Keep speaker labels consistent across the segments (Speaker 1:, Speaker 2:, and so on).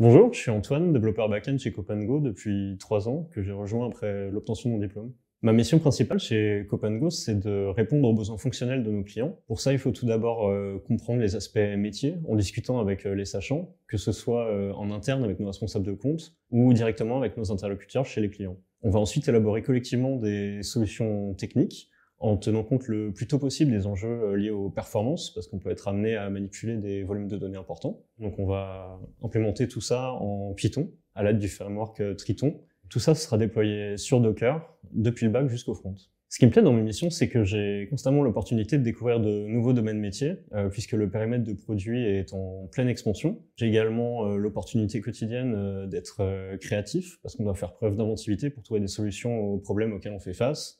Speaker 1: Bonjour, je suis Antoine, développeur backend chez Copango depuis trois ans que j'ai rejoint après l'obtention de mon diplôme. Ma mission principale chez Copango, c'est de répondre aux besoins fonctionnels de nos clients. Pour ça, il faut tout d'abord euh, comprendre les aspects métiers en discutant avec euh, les sachants, que ce soit euh, en interne avec nos responsables de compte ou directement avec nos interlocuteurs chez les clients. On va ensuite élaborer collectivement des solutions techniques en tenant compte le plus tôt possible des enjeux euh, liés aux performances, parce qu'on peut être amené à manipuler des volumes de données importants. Donc on va implémenter tout ça en Python, à l'aide du framework euh, Triton. Tout ça sera déployé sur Docker, depuis le bac jusqu'au front. Ce qui me plaît dans mes missions, c'est que j'ai constamment l'opportunité de découvrir de nouveaux domaines métiers, euh, puisque le périmètre de produit est en pleine expansion. J'ai également l'opportunité quotidienne d'être créatif, parce qu'on doit faire preuve d'inventivité pour trouver des solutions aux problèmes auxquels on fait face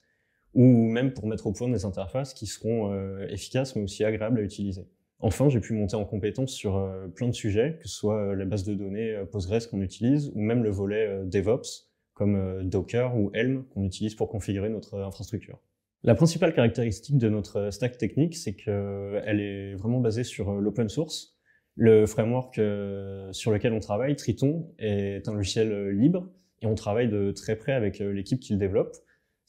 Speaker 1: ou même pour mettre au point des interfaces qui seront euh, efficaces mais aussi agréables à utiliser. Enfin, j'ai pu monter en compétence sur euh, plein de sujets, que ce soit euh, la base de données Postgres qu'on utilise, ou même le volet DevOps, comme Docker ou Helm qu'on utilise pour configurer notre infrastructure. La principale caractéristique de notre stack technique, c'est qu'elle est vraiment basée sur l'open source. Le framework sur lequel on travaille, Triton, est un logiciel libre et on travaille de très près avec l'équipe qui le développe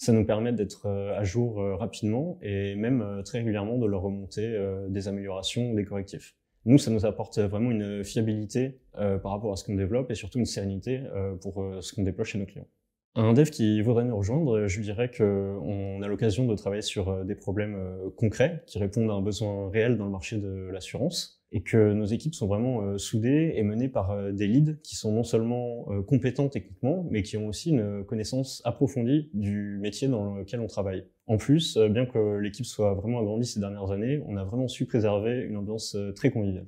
Speaker 1: ça nous permet d'être euh, à jour euh, rapidement et même euh, très régulièrement de leur remonter des améliorations, des correctifs. Nous, ça nous apporte vraiment une fiabilité par rapport à ce qu'on développe et surtout une sérénité pour ce qu'on déploie chez nos clients. Un dev qui voudrait nous rejoindre, je dirais qu'on a l'occasion de travailler sur des problèmes concrets qui répondent à un besoin réel dans le marché de l'assurance et que nos équipes sont vraiment euh, soudées et menées par euh, des leads qui sont non seulement euh, compétents techniquement, mais qui ont aussi une connaissance approfondie du métier dans lequel on travaille. En plus, bien que l'équipe soit vraiment agrandie ces dernières années, on a vraiment su préserver une ambiance très conviviale.